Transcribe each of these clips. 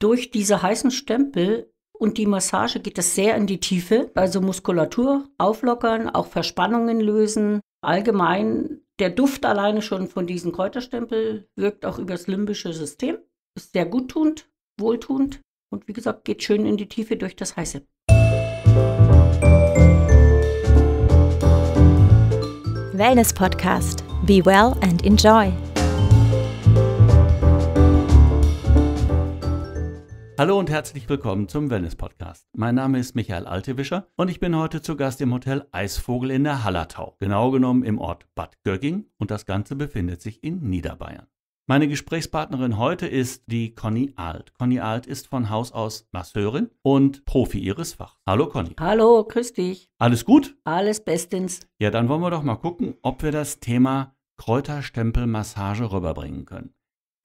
durch diese heißen Stempel und die Massage geht das sehr in die Tiefe, also Muskulatur auflockern, auch Verspannungen lösen. Allgemein der Duft alleine schon von diesen Kräuterstempel wirkt auch übers limbische System, ist sehr guttunend, wohltuend und wie gesagt geht schön in die Tiefe durch das Heiße. Wellness Podcast. Be well and enjoy. Hallo und herzlich willkommen zum Wellness Podcast. Mein Name ist Michael Altewischer und ich bin heute zu Gast im Hotel Eisvogel in der Hallertau, genau genommen im Ort Bad Gögging und das Ganze befindet sich in Niederbayern. Meine Gesprächspartnerin heute ist die Conny Alt. Conny Alt ist von Haus aus Masseurin und Profi ihres Fachs. Hallo Conny. Hallo, grüß dich. Alles gut? Alles bestens. Ja, dann wollen wir doch mal gucken, ob wir das Thema Kräuterstempelmassage rüberbringen können.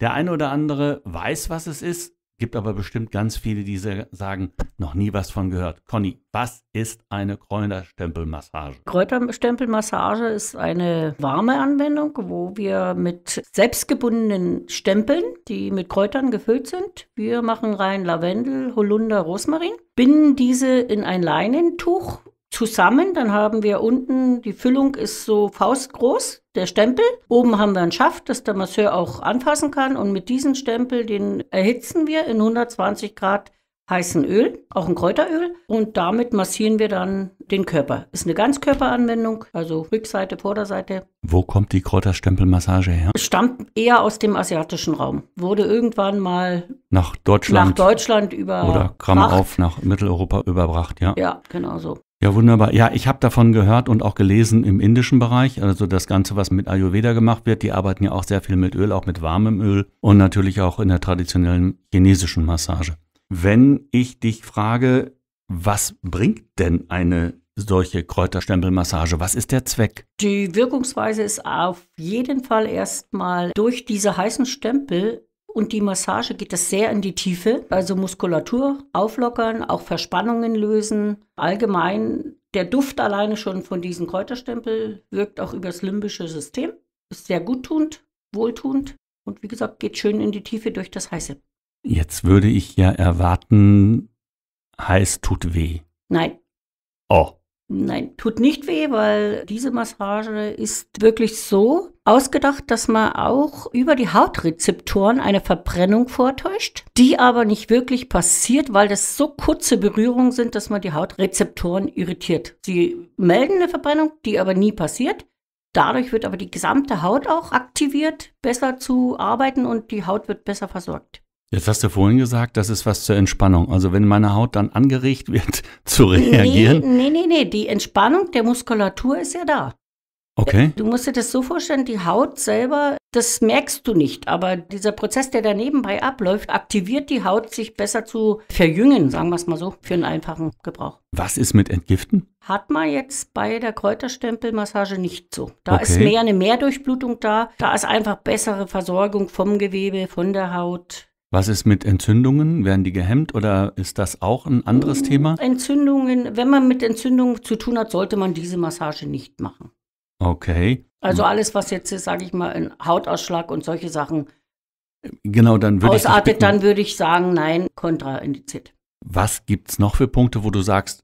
Der eine oder andere weiß, was es ist, Gibt aber bestimmt ganz viele, die sagen, noch nie was von gehört. Conny, was ist eine Kräuterstempelmassage? Kräuterstempelmassage ist eine warme Anwendung, wo wir mit selbstgebundenen Stempeln, die mit Kräutern gefüllt sind, wir machen rein Lavendel, Holunder, Rosmarin, binden diese in ein Leinentuch zusammen. Dann haben wir unten, die Füllung ist so faustgroß, der Stempel. Oben haben wir einen Schaft, dass der Masseur auch anfassen kann. Und mit diesem Stempel, den erhitzen wir in 120 Grad heißen Öl, auch ein Kräuteröl. Und damit massieren wir dann den Körper. Ist eine Ganzkörperanwendung, also Rückseite, Vorderseite. Wo kommt die Kräuterstempelmassage her? Stammt eher aus dem asiatischen Raum. Wurde irgendwann mal nach Deutschland, nach Deutschland über oder Gramm auf nach Mitteleuropa überbracht, ja. Ja, genau so. Ja, wunderbar. Ja, ich habe davon gehört und auch gelesen im indischen Bereich. Also das Ganze, was mit Ayurveda gemacht wird, die arbeiten ja auch sehr viel mit Öl, auch mit warmem Öl und natürlich auch in der traditionellen chinesischen Massage. Wenn ich dich frage, was bringt denn eine solche Kräuterstempelmassage? Was ist der Zweck? Die Wirkungsweise ist auf jeden Fall erstmal durch diese heißen Stempel und die Massage geht das sehr in die Tiefe, also Muskulatur auflockern, auch Verspannungen lösen. Allgemein der Duft alleine schon von diesem Kräuterstempel wirkt auch übers limbische System. Ist sehr guttunend, wohltuend und wie gesagt, geht schön in die Tiefe durch das Heiße. Jetzt würde ich ja erwarten, heiß tut weh. Nein. Oh. Nein, tut nicht weh, weil diese Massage ist wirklich so ausgedacht, dass man auch über die Hautrezeptoren eine Verbrennung vortäuscht, die aber nicht wirklich passiert, weil das so kurze Berührungen sind, dass man die Hautrezeptoren irritiert. Sie melden eine Verbrennung, die aber nie passiert. Dadurch wird aber die gesamte Haut auch aktiviert, besser zu arbeiten und die Haut wird besser versorgt. Jetzt hast du vorhin gesagt, das ist was zur Entspannung. Also wenn meine Haut dann angeregt wird zu reagieren. Nee, nee, nee, nee. die Entspannung der Muskulatur ist ja da. Okay. Du musst dir das so vorstellen, die Haut selber, das merkst du nicht, aber dieser Prozess, der da nebenbei abläuft, aktiviert die Haut, sich besser zu verjüngen, sagen wir es mal so, für einen einfachen Gebrauch. Was ist mit Entgiften? Hat man jetzt bei der Kräuterstempelmassage nicht so. Da okay. ist mehr eine Mehrdurchblutung da, da ist einfach bessere Versorgung vom Gewebe, von der Haut. Was ist mit Entzündungen? Werden die gehemmt oder ist das auch ein anderes mm, Thema? Entzündungen, wenn man mit Entzündungen zu tun hat, sollte man diese Massage nicht machen. Okay. Also alles, was jetzt, sage ich mal, ein Hautausschlag und solche Sachen genau, dann würde ausartet, ich dann würde ich sagen, nein, kontraindiziert. Was gibt es noch für Punkte, wo du sagst,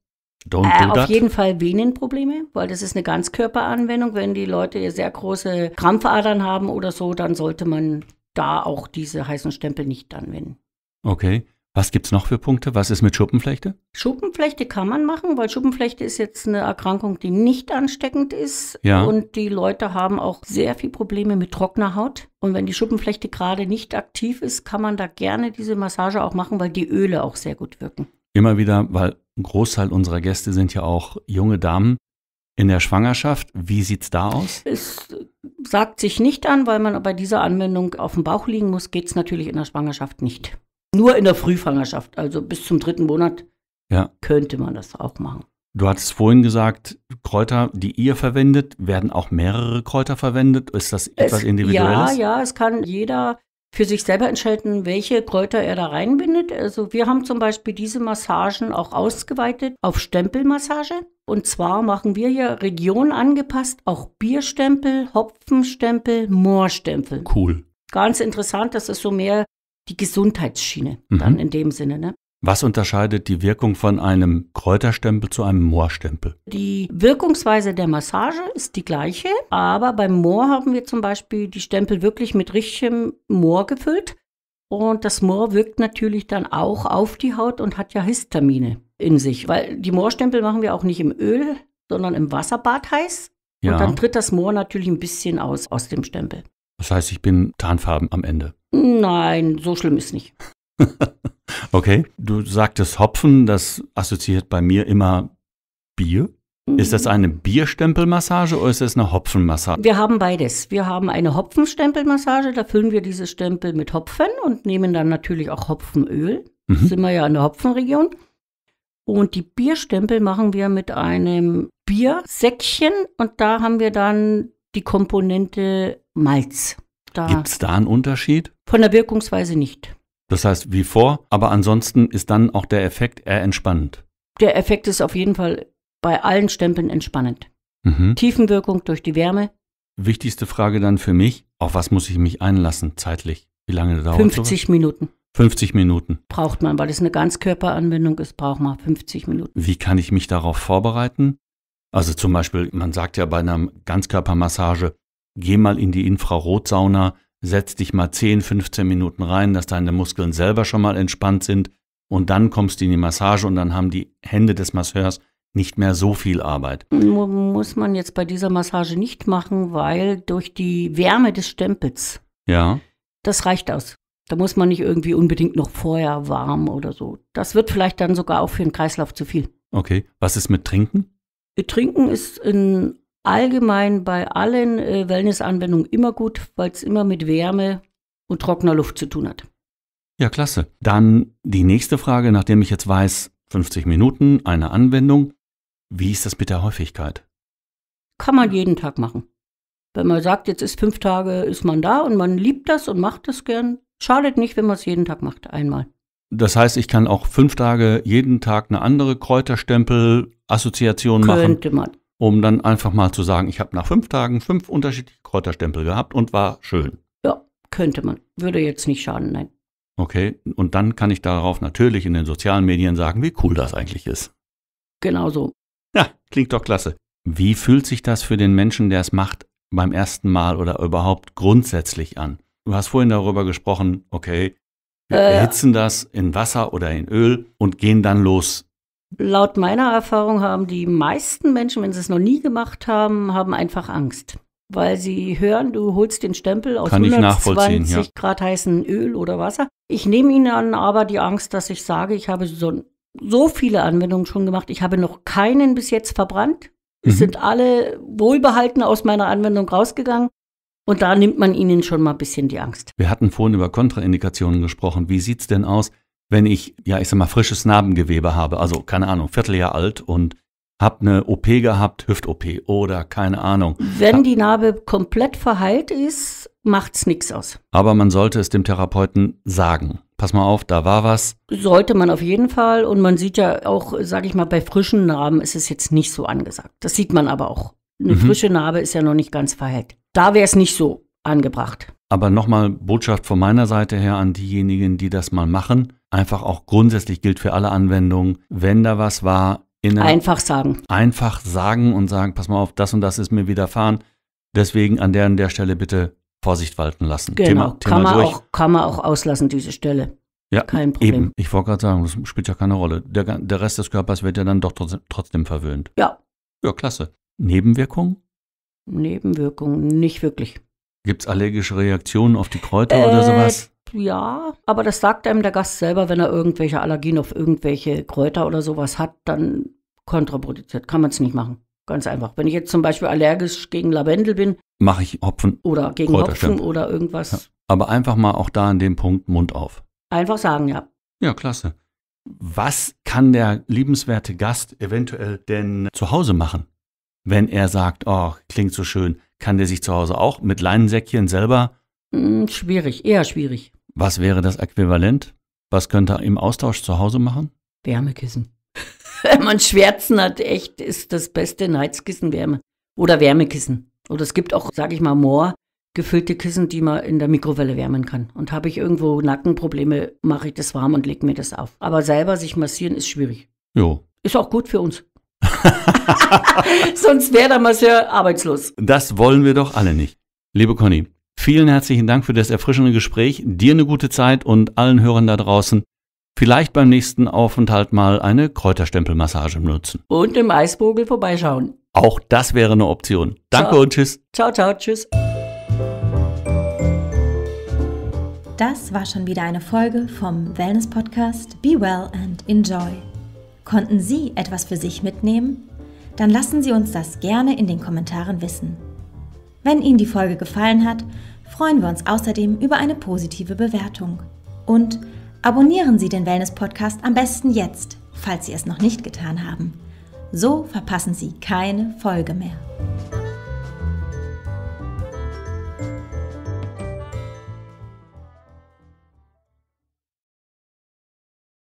don't äh, do Auf jeden Fall Venenprobleme, weil das ist eine Ganzkörperanwendung. Wenn die Leute sehr große Krampfadern haben oder so, dann sollte man da auch diese heißen Stempel nicht anwenden. Okay. Was gibt es noch für Punkte? Was ist mit Schuppenflechte? Schuppenflechte kann man machen, weil Schuppenflechte ist jetzt eine Erkrankung, die nicht ansteckend ist. Ja. Und die Leute haben auch sehr viel Probleme mit trockener Haut. Und wenn die Schuppenflechte gerade nicht aktiv ist, kann man da gerne diese Massage auch machen, weil die Öle auch sehr gut wirken. Immer wieder, weil ein Großteil unserer Gäste sind ja auch junge Damen, in der Schwangerschaft, wie sieht es da aus? Es sagt sich nicht an, weil man bei dieser Anwendung auf dem Bauch liegen muss, geht es natürlich in der Schwangerschaft nicht. Nur in der Frühschwangerschaft, also bis zum dritten Monat, ja. könnte man das auch machen. Du hattest vorhin gesagt, Kräuter, die ihr verwendet, werden auch mehrere Kräuter verwendet. Ist das etwas es, Individuelles? Ja, ja, es kann jeder für sich selber entscheiden, welche Kräuter er da reinbindet. Also wir haben zum Beispiel diese Massagen auch ausgeweitet auf Stempelmassage. Und zwar machen wir hier Region angepasst auch Bierstempel, Hopfenstempel, Moorstempel. Cool. Ganz interessant, das ist so mehr die Gesundheitsschiene mhm. dann in dem Sinne. Ne? Was unterscheidet die Wirkung von einem Kräuterstempel zu einem Moorstempel? Die Wirkungsweise der Massage ist die gleiche, aber beim Moor haben wir zum Beispiel die Stempel wirklich mit richtigem Moor gefüllt. Und das Moor wirkt natürlich dann auch auf die Haut und hat ja Histamine in sich, weil die Moorstempel machen wir auch nicht im Öl, sondern im Wasserbad heiß. Ja. Und dann tritt das Moor natürlich ein bisschen aus aus dem Stempel. Das heißt, ich bin Tarnfarben am Ende. Nein, so schlimm ist nicht. okay. Du sagtest Hopfen, das assoziiert bei mir immer Bier. Ist das mhm. eine Bierstempelmassage oder ist das eine Hopfenmassage? Wir haben beides. Wir haben eine Hopfenstempelmassage, da füllen wir diese Stempel mit Hopfen und nehmen dann natürlich auch Hopfenöl. Mhm. Sind wir ja in der Hopfenregion. Und die Bierstempel machen wir mit einem Biersäckchen und da haben wir dann die Komponente Malz. Gibt es da einen Unterschied? Von der Wirkungsweise nicht. Das heißt wie vor, aber ansonsten ist dann auch der Effekt eher entspannend. Der Effekt ist auf jeden Fall bei allen Stempeln entspannend. Mhm. Tiefenwirkung durch die Wärme. Wichtigste Frage dann für mich, auf was muss ich mich einlassen zeitlich? Wie lange dauert 50 sowas? Minuten. 50 Minuten. Braucht man, weil es eine Ganzkörperanwendung ist, braucht man 50 Minuten. Wie kann ich mich darauf vorbereiten? Also zum Beispiel, man sagt ja bei einer Ganzkörpermassage, geh mal in die Infrarotsauna, setz dich mal 10, 15 Minuten rein, dass deine Muskeln selber schon mal entspannt sind und dann kommst du in die Massage und dann haben die Hände des Masseurs nicht mehr so viel Arbeit. Muss man jetzt bei dieser Massage nicht machen, weil durch die Wärme des Stempels. Ja. Das reicht aus. Da muss man nicht irgendwie unbedingt noch vorher warm oder so. Das wird vielleicht dann sogar auch für den Kreislauf zu viel. Okay. Was ist mit Trinken? Trinken ist in allgemein bei allen äh, Wellness-Anwendungen immer gut, weil es immer mit Wärme und trockener Luft zu tun hat. Ja, klasse. Dann die nächste Frage, nachdem ich jetzt weiß, 50 Minuten, eine Anwendung. Wie ist das mit der Häufigkeit? Kann man jeden Tag machen. Wenn man sagt, jetzt ist fünf Tage, ist man da und man liebt das und macht das gern, schadet nicht, wenn man es jeden Tag macht, einmal. Das heißt, ich kann auch fünf Tage jeden Tag eine andere Kräuterstempel-Assoziation machen. Könnte man um dann einfach mal zu sagen, ich habe nach fünf Tagen fünf unterschiedliche Kräuterstempel gehabt und war schön. Ja, könnte man. Würde jetzt nicht schaden, nein. Okay, und dann kann ich darauf natürlich in den sozialen Medien sagen, wie cool das eigentlich ist. Genau so. Ja, klingt doch klasse. Wie fühlt sich das für den Menschen, der es macht, beim ersten Mal oder überhaupt grundsätzlich an? Du hast vorhin darüber gesprochen, okay, wir äh, erhitzen das in Wasser oder in Öl und gehen dann los Laut meiner Erfahrung haben die meisten Menschen, wenn sie es noch nie gemacht haben, haben einfach Angst. Weil sie hören, du holst den Stempel aus Kann 120 ja. Grad heißen Öl oder Wasser. Ich nehme ihnen dann aber die Angst, dass ich sage, ich habe so, so viele Anwendungen schon gemacht. Ich habe noch keinen bis jetzt verbrannt. Es mhm. sind alle wohlbehalten aus meiner Anwendung rausgegangen. Und da nimmt man ihnen schon mal ein bisschen die Angst. Wir hatten vorhin über Kontraindikationen gesprochen. Wie sieht es denn aus? wenn ich, ja, ich sag mal, frisches Narbengewebe habe, also keine Ahnung, Vierteljahr alt und hab eine OP gehabt, Hüft-OP oder keine Ahnung. Wenn die Narbe komplett verheilt ist, macht's nichts aus. Aber man sollte es dem Therapeuten sagen. Pass mal auf, da war was. Sollte man auf jeden Fall und man sieht ja auch, sage ich mal, bei frischen Narben ist es jetzt nicht so angesagt. Das sieht man aber auch. Eine mhm. frische Narbe ist ja noch nicht ganz verheilt. Da wäre es nicht so angebracht. Aber nochmal Botschaft von meiner Seite her an diejenigen, die das mal machen einfach auch grundsätzlich gilt für alle Anwendungen, wenn da was war, einfach sagen. Einfach sagen und sagen, pass mal auf, das und das ist mir widerfahren. Deswegen an der und der Stelle bitte Vorsicht walten lassen. Genau, Thema, Thema kann, man durch. auch, kann man auch auslassen, diese Stelle. Ja, kein Problem. Eben. Ich wollte gerade sagen, das spielt ja keine Rolle. Der, der Rest des Körpers wird ja dann doch trotzdem, trotzdem verwöhnt. Ja. Ja, klasse. Nebenwirkungen? Nebenwirkungen, nicht wirklich. Gibt es allergische Reaktionen auf die Kräuter äh, oder sowas? ja, aber das sagt einem der Gast selber, wenn er irgendwelche Allergien auf irgendwelche Kräuter oder sowas hat, dann kontraproduziert. Kann man es nicht machen. Ganz einfach. Wenn ich jetzt zum Beispiel allergisch gegen Lavendel bin. Mache ich Hopfen. Oder gegen Hopfen oder irgendwas. Ja. Aber einfach mal auch da an dem Punkt Mund auf. Einfach sagen, ja. Ja, klasse. Was kann der liebenswerte Gast eventuell denn zu Hause machen? Wenn er sagt, oh, klingt so schön, kann der sich zu Hause auch mit Leinensäckchen selber? Hm, schwierig, eher schwierig. Was wäre das Äquivalent? Was könnte er im Austausch zu Hause machen? Wärmekissen. Wenn man Schwärzen hat, echt ist das beste Neizkissen Wärme. Oder Wärmekissen. Oder es gibt auch, sag ich mal, Moor, gefüllte Kissen, die man in der Mikrowelle wärmen kann. Und habe ich irgendwo Nackenprobleme, mache ich das warm und lege mir das auf. Aber selber sich massieren ist schwierig. Jo. Ist auch gut für uns. Sonst wäre der Masseur arbeitslos. Das wollen wir doch alle nicht. Liebe Conny, Vielen herzlichen Dank für das erfrischende Gespräch. Dir eine gute Zeit und allen Hörern da draußen. Vielleicht beim nächsten Aufenthalt mal eine Kräuterstempelmassage nutzen. Und im Eisbogel vorbeischauen. Auch das wäre eine Option. Danke ciao. und tschüss. Ciao, ciao, tschüss. Das war schon wieder eine Folge vom Wellness Podcast Be Well and Enjoy. Konnten Sie etwas für sich mitnehmen? Dann lassen Sie uns das gerne in den Kommentaren wissen. Wenn Ihnen die Folge gefallen hat, freuen wir uns außerdem über eine positive Bewertung. Und abonnieren Sie den Wellness Podcast am besten jetzt, falls Sie es noch nicht getan haben. So verpassen Sie keine Folge mehr.